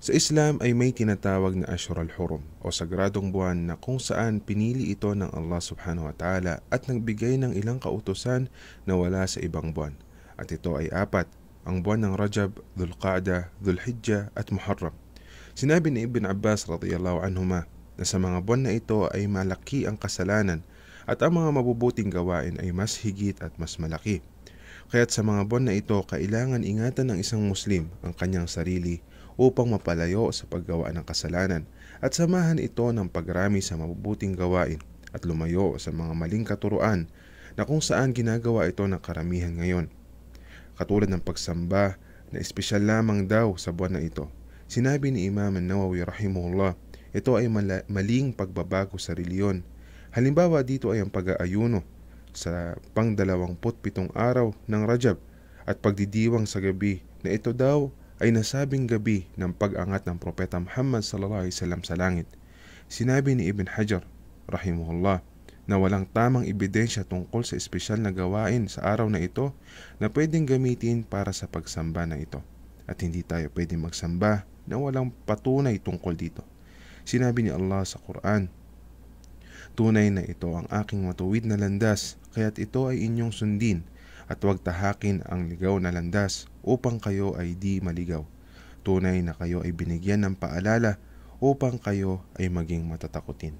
Sa Islam ay may tinatawag na Ashur al-Hurum o sagradong buwan na kung saan pinili ito ng Allah subhanahu wa ta'ala at nagbigay ng ilang kautosan na wala sa ibang buwan. At ito ay apat, ang buwan ng Rajab, Dhul-Qa'da, Dhul-Hijjah at Muharram. Sinabi ni Ibn Abbas radiyallahu anhuma na sa mga buwan na ito ay malaki ang kasalanan at ang mga mabubuting gawain ay mas higit at mas malaki. Kaya't sa mga buwan na ito, kailangan ingatan ng isang Muslim ang kanyang sarili upang mapalayo sa paggawa ng kasalanan at samahan ito ng pagrami sa mabubuting gawain at lumayo sa mga maling katuruan na kung saan ginagawa ito ng karamihan ngayon. Katulad ng pagsamba na espesyal lamang daw sa buwan na ito. Sinabi ni Imam Nawawi rahimahullah, ito ay maling pagbabago sa reliyon. Halimbawa dito ay ang pag-aayuno sa pang-27 araw ng Rajab at pagdidiwang sa gabi na ito daw ay nasabing gabi ng pag-angat ng Propeta Muhammad sallallahu alaihi wasallam sa langit. Sinabi ni Ibn Hajar, rahimahullah, na walang tamang ebidensya tungkol sa espesyal na gawain sa araw na ito na pwedeng gamitin para sa pagsamba na ito. At hindi tayo pwedeng magsamba na walang patunay tungkol dito. Sinabi ni Allah sa Quran, Tunay na ito ang aking matuwid na landas, kaya't ito ay inyong sundin at huwag tahakin ang ligaw na landas upang kayo ay di maligaw. Tunay na kayo ay binigyan ng paalala upang kayo ay maging matatakutin.